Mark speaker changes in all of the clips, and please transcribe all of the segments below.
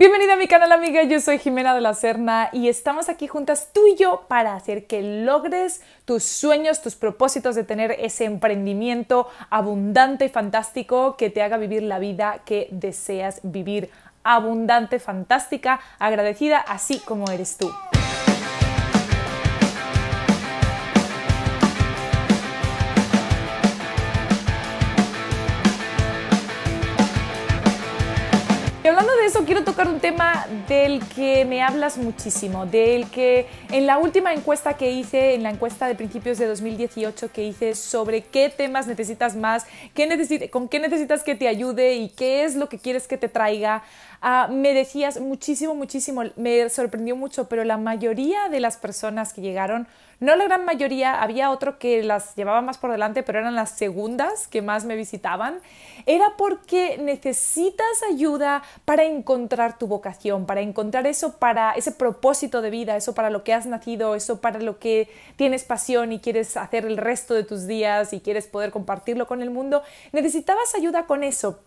Speaker 1: Bienvenida a mi canal amiga, yo soy Jimena de la Serna y estamos aquí juntas tú y yo para hacer que logres tus sueños, tus propósitos de tener ese emprendimiento abundante y fantástico que te haga vivir la vida que deseas vivir. Abundante, fantástica, agradecida, así como eres tú. un tema del que me hablas muchísimo, del que en la última encuesta que hice, en la encuesta de principios de 2018 que hice sobre qué temas necesitas más, qué con qué necesitas que te ayude y qué es lo que quieres que te traiga Ah, me decías muchísimo, muchísimo, me sorprendió mucho, pero la mayoría de las personas que llegaron, no la gran mayoría, había otro que las llevaba más por delante, pero eran las segundas que más me visitaban, era porque necesitas ayuda para encontrar tu vocación, para encontrar eso para ese propósito de vida, eso para lo que has nacido, eso para lo que tienes pasión y quieres hacer el resto de tus días y quieres poder compartirlo con el mundo. Necesitabas ayuda con eso,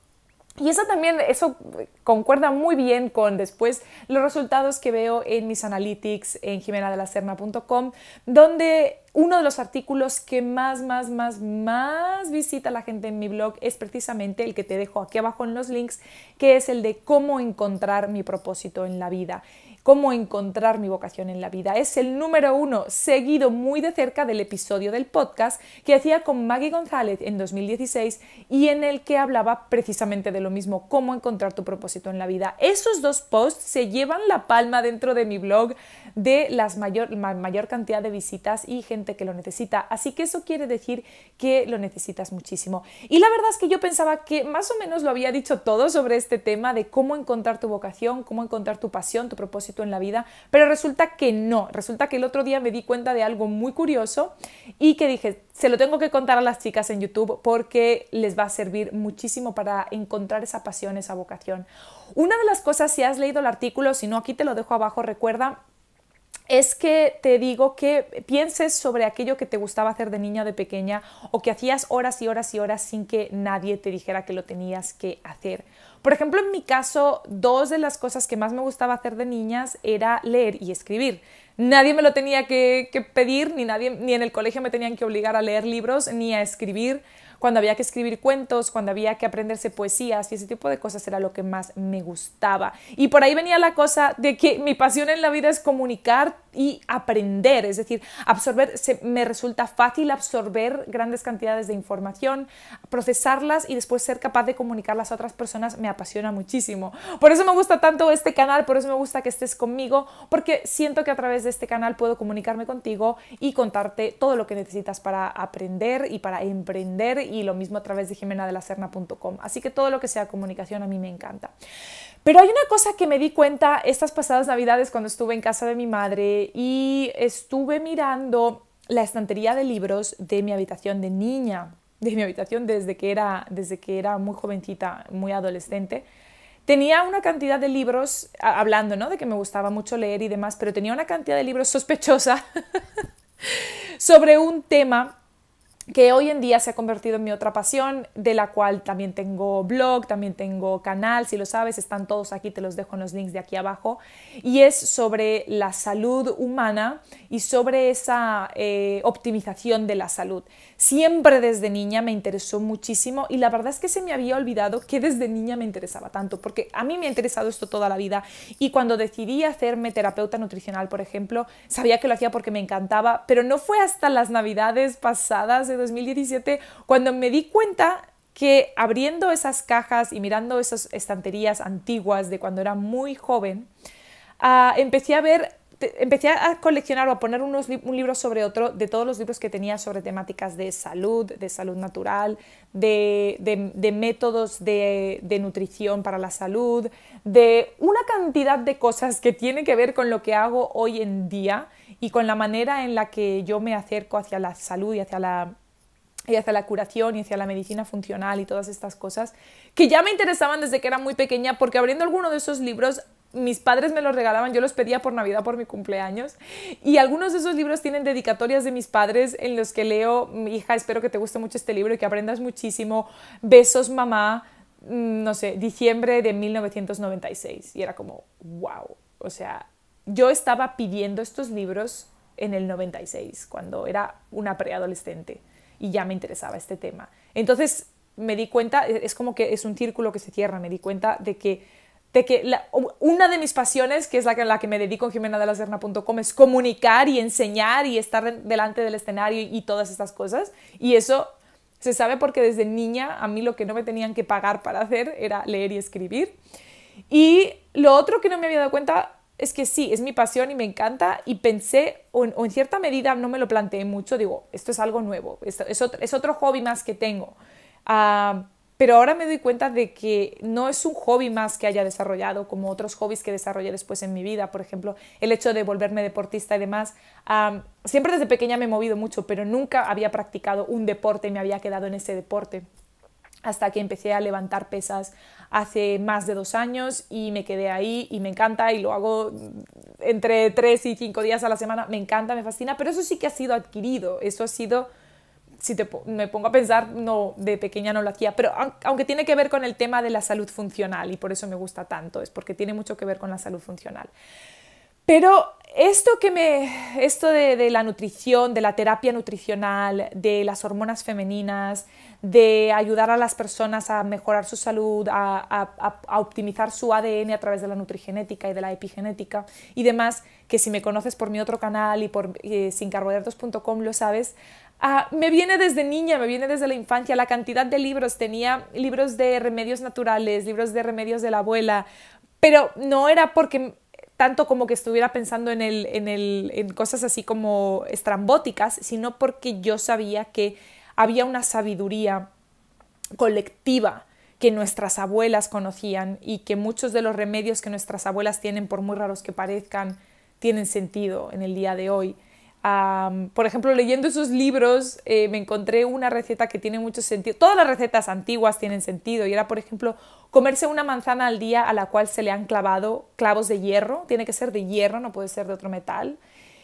Speaker 1: y eso también, eso concuerda muy bien con después los resultados que veo en mis analytics en JimenaDeLaCerna.com, donde uno de los artículos que más, más, más, más visita la gente en mi blog es precisamente el que te dejo aquí abajo en los links, que es el de cómo encontrar mi propósito en la vida, cómo encontrar mi vocación en la vida. Es el número uno, seguido muy de cerca del episodio del podcast que hacía con Maggie González en 2016 y en el que hablaba precisamente de lo mismo, cómo encontrar tu propósito en la vida. Esos dos posts se llevan la palma dentro de mi blog de la mayor, mayor cantidad de visitas y gente que lo necesita. Así que eso quiere decir que lo necesitas muchísimo. Y la verdad es que yo pensaba que más o menos lo había dicho todo sobre este tema de cómo encontrar tu vocación, cómo encontrar tu pasión, tu propósito en la vida, pero resulta que no. Resulta que el otro día me di cuenta de algo muy curioso y que dije, se lo tengo que contar a las chicas en YouTube porque les va a servir muchísimo para encontrar esa pasión, esa vocación. Una de las cosas, si has leído el artículo, si no, aquí te lo dejo abajo, recuerda es que te digo que pienses sobre aquello que te gustaba hacer de niña o de pequeña o que hacías horas y horas y horas sin que nadie te dijera que lo tenías que hacer. Por ejemplo, en mi caso, dos de las cosas que más me gustaba hacer de niñas era leer y escribir. Nadie me lo tenía que, pedir, ni, nadie, ni en el colegio me tenían que obligar a leer libros, ni a escribir. Cuando había que escribir cuentos, cuando había que aprenderse poesías y ese tipo de cosas era lo que más me gustaba. Y por ahí venía la cosa de que mi pasión en la vida es comunicar y aprender, es decir, absorber, me resulta fácil absorber grandes cantidades de información, procesarlas y después ser capaz de comunicarlas a otras personas me apasiona muchísimo. Por eso me gusta tanto este canal, por eso me gusta que estés conmigo, porque siento que a través de este canal puedo comunicarme contigo y contarte todo lo que necesitas para aprender y para emprender y lo mismo a través de jimenadelacerna.com. Así que todo lo que sea comunicación a mí me encanta. Pero hay una cosa que me di cuenta estas pasadas navidades cuando estuve en casa de mi madre y estuve mirando la estantería de libros de mi habitación de niña, de mi habitación desde que era, desde que era muy jovencita, muy adolescente Tenía una cantidad de libros, hablando ¿no? de que me gustaba mucho leer y demás, pero tenía una cantidad de libros sospechosa sobre un tema que hoy en día se ha convertido en mi otra pasión, de la cual también tengo blog, también tengo canal, si lo sabes, están todos aquí, te los dejo en los links de aquí abajo, y es sobre la salud humana y sobre esa eh, optimización de la salud. Siempre desde niña me interesó muchísimo y la verdad es que se me había olvidado que desde niña me interesaba tanto, porque a mí me ha interesado esto toda la vida y cuando decidí hacerme terapeuta nutricional, por ejemplo, sabía que lo hacía porque me encantaba, pero no fue hasta las navidades pasadas, de 2017, cuando me di cuenta que abriendo esas cajas y mirando esas estanterías antiguas de cuando era muy joven, ah, empecé a ver, empecé a coleccionar o a poner unos un libro sobre otro de todos los libros que tenía sobre temáticas de salud, de salud natural, de, métodos de, nutrición para la salud, de una cantidad de cosas que tienen que ver con lo que hago hoy en día y con la manera en la que yo me acerco hacia la salud y hacia la y hacia la curación y hacia la medicina funcional y todas estas cosas que ya me interesaban desde que era muy pequeña porque abriendo alguno de esos libros mis padres me los regalaban, yo los pedía por Navidad, por mi cumpleaños. Y algunos de esos libros tienen dedicatorias de mis padres en los que leo, hija, espero que te guste mucho este libro y que aprendas muchísimo. Besos, mamá, mm, no sé, diciembre de 1996. Y era como, wow. O sea, yo estaba pidiendo estos libros en el 96, cuando era una preadolescente y ya me interesaba este tema. Entonces me di cuenta, e, es como que es un círculo que se cierra, me di cuenta de que, de que una de mis pasiones, que es la que, la que me dedico en jimenadelaserna.com, es comunicar y enseñar y estar delante del escenario y, y todas estas cosas. Y eso se sabe porque desde niña a mí lo que no me tenían que pagar para hacer era leer y escribir. Y lo otro que no me había dado cuenta es que sí, es mi pasión y me encanta y pensé, o en, cierta medida no me lo planteé mucho, digo, esto es algo nuevo, es, otro, hobby más que tengo. Ah, pero ahora me doy cuenta de que no es un hobby más que haya desarrollado, como otros hobbies que desarrollé después en mi vida, por ejemplo, el hecho de volverme deportista y demás. Ah, siempre desde pequeña me he movido mucho, pero nunca había practicado un deporte y me había quedado en ese deporte hasta que empecé a levantar pesas hace más de dos años y me quedé ahí y me encanta y lo hago mm, entre tres y cinco días a la semana, me encanta, me fascina, pero eso sí que ha sido adquirido, eso ha sido, si me pongo a pensar, no, de pequeña no lo hacía, pero aunque tiene que ver con el tema de la salud funcional y por eso me gusta tanto, es porque tiene mucho que ver con la salud funcional. Pero esto que me, esto de, la nutrición, de la terapia nutricional, de las hormonas femeninas, de ayudar a las personas a mejorar su salud, a, optimizar su ADN a través de la nutrigenética y de la epigenética y demás, que si me conoces por mi otro canal y por eh, lo sabes, ah, me viene desde niña, me viene desde la infancia, la cantidad de libros, tenía libros de remedios naturales, libros de remedios de la abuela, pero no era porque tanto como que estuviera pensando en, el, en, el, en cosas así como estrambóticas, sino porque yo sabía que había una sabiduría colectiva que nuestras abuelas conocían y que muchos de los remedios que nuestras abuelas tienen, por muy raros que parezcan, tienen sentido en el día de hoy por ejemplo, leyendo esos libros eh, me encontré una receta que tiene mucho sentido. Todas las recetas antiguas tienen sentido y era, por ejemplo, comerse una manzana al día a la cual se le han clavado clavos de hierro. Tiene que ser de hierro, no puede ser de otro metal.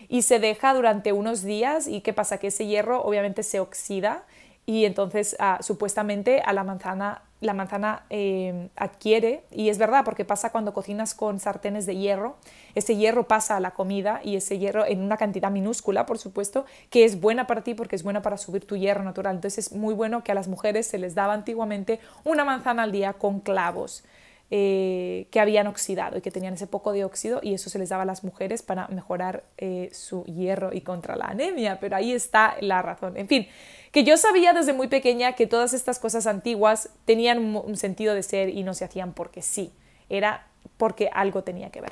Speaker 1: Y se deja durante unos días y ¿qué pasa? Que ese hierro obviamente se oxida y entonces ah, supuestamente a la manzana la manzana em, adquiere, y es verdad porque pasa cuando cocinas con sartenes de hierro, ese hierro pasa a la comida y ese hierro en una cantidad minúscula, por supuesto, que es buena para ti porque es buena para subir tu hierro natural. Entonces es muy bueno que a las mujeres se les daba antiguamente una manzana al día con clavos. Eh, que habían oxidado y que tenían ese poco de óxido y eso se les daba a las mujeres para mejorar eh, su hierro y contra la anemia. Pero ahí está la razón. En fin, que yo sabía desde muy pequeña que todas estas cosas antiguas tenían un sentido de ser y no se hacían porque sí, era porque algo tenía que ver.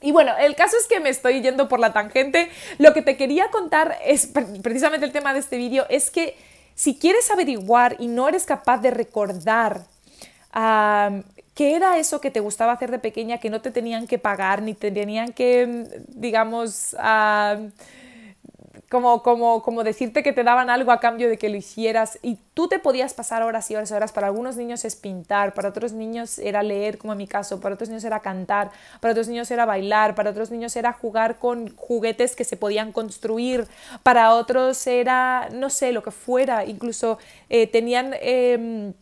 Speaker 1: Y bueno, el caso es que me estoy yendo por la tangente. Lo que te quería contar es precisamente el tema de este vídeo, es que si quieres averiguar y no eres capaz de recordar ¿Qué era eso que te gustaba hacer de pequeña que no te tenían que pagar ni te tenían que, mm, digamos, ah, como, como, como decirte que te daban algo a cambio de que lo hicieras y tú te podías pasar horas y horas y horas. Para algunos niños es pintar, para otros niños era leer, como en mi caso, para otros niños era cantar, para otros niños era bailar, para otros niños era jugar con juguetes que se podían construir, para otros era, no sé, lo que fuera. Incluso eh, tenían... Em,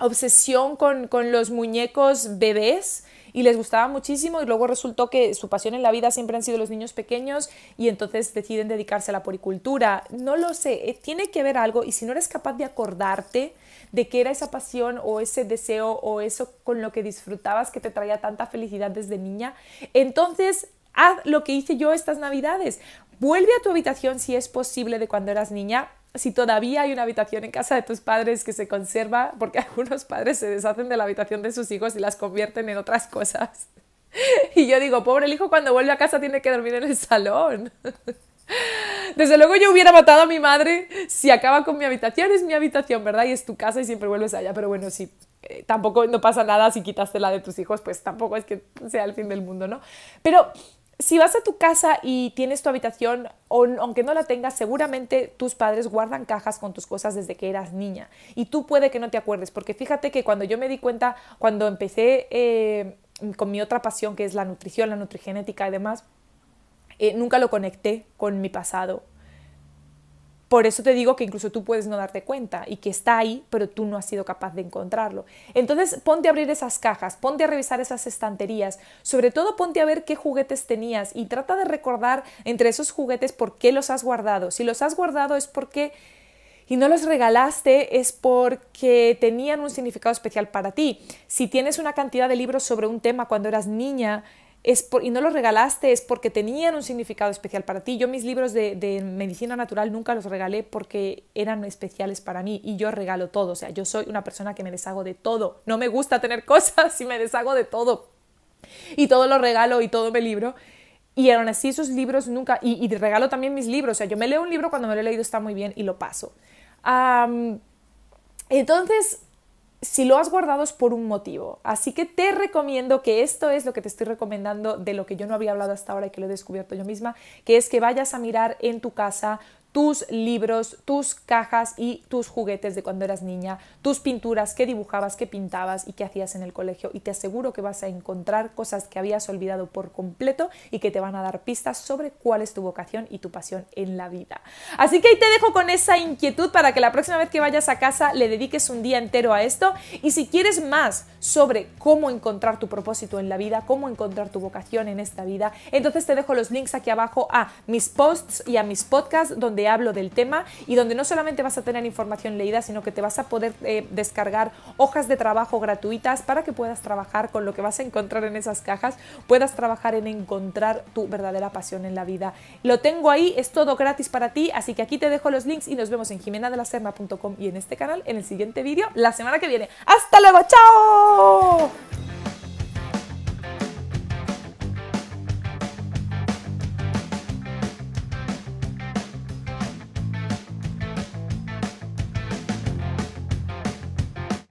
Speaker 1: obsesión con, los muñecos bebés y les gustaba muchísimo y luego resultó que su pasión en la vida siempre han sido los niños pequeños y entonces deciden dedicarse a la poricultura. No lo sé, eh, tiene que ver algo y si no eres capaz de acordarte de qué era esa pasión o ese deseo o eso con lo que disfrutabas que te traía tanta felicidad desde niña, entonces haz lo que hice yo estas navidades. Vuelve a tu habitación si es posible de cuando eras niña, si todavía hay una habitación en casa de tus padres que se conserva, porque algunos padres se deshacen de la habitación de sus hijos y las convierten en otras cosas. Y yo digo, pobre el hijo cuando vuelve a casa tiene que dormir en el salón. Desde luego yo hubiera matado a mi madre si acaba con mi habitación, es mi habitación, ¿verdad? Y es tu casa y siempre vuelves allá, pero bueno, si eh, tampoco no pasa nada si quitaste la de tus hijos, pues tampoco es que sea el fin del mundo, ¿no? Pero si vas a tu casa y tienes tu habitación, aunque no la tengas, seguramente tus padres guardan cajas con tus cosas desde que eras niña. Y tú puede que no te acuerdes, porque fíjate que cuando yo me di cuenta, cuando empecé eh, con mi otra pasión, que es la nutrición, la nutrigenética y demás, eh, nunca lo conecté con mi pasado por eso te digo que incluso tú puedes no darte cuenta y que está ahí, pero tú no has sido capaz de encontrarlo. Entonces, ponte a abrir esas cajas, ponte a revisar esas estanterías, sobre todo ponte a ver qué juguetes tenías y trata de recordar entre esos juguetes por qué los has guardado. Si los has guardado es porque y no los regalaste es porque tenían un significado especial para ti. Si tienes una cantidad de libros sobre un tema cuando eras niña, y no los regalaste es porque tenían un significado especial para ti. Yo mis libros de, medicina natural nunca los regalé porque eran especiales para mí y yo regalo todo. O sea, yo soy una persona que me deshago de todo. No me gusta tener cosas y me deshago de todo. Y todo lo regalo y todo me libro. Y aún así esos libros nunca... Y, regalo también mis libros. O sea, yo me leo un libro cuando me lo he leído está muy bien y lo paso. entonces, si lo has guardado es por un motivo. Así que te recomiendo que esto es lo que te estoy recomendando de lo que yo no había hablado hasta ahora y que lo he descubierto yo misma, que es que vayas a mirar en tu casa tus libros, tus cajas y tus juguetes de cuando eras niña, tus pinturas, que dibujabas, que pintabas y que hacías en el colegio. Y te aseguro que vas a encontrar cosas que habías olvidado por completo y que te van a dar pistas sobre cuál es tu vocación y tu pasión en la vida. Así que ahí te dejo con esa inquietud para que la próxima vez que vayas a casa le dediques un día entero a esto. Y si quieres más sobre cómo encontrar tu propósito en la vida, cómo encontrar tu vocación en esta vida, entonces te dejo los links aquí abajo a mis posts y a mis podcasts donde hablo del tema y donde no solamente vas a tener información leída, sino que te vas a poder eh, descargar hojas de trabajo gratuitas para que puedas trabajar con lo que vas a encontrar en esas cajas, puedas trabajar en encontrar tu verdadera pasión en la vida. Lo tengo ahí, es todo gratis para ti, así que aquí te dejo los links y nos vemos en puntocom y en este canal en el siguiente vídeo la semana que viene. ¡Hasta luego! ¡Chao!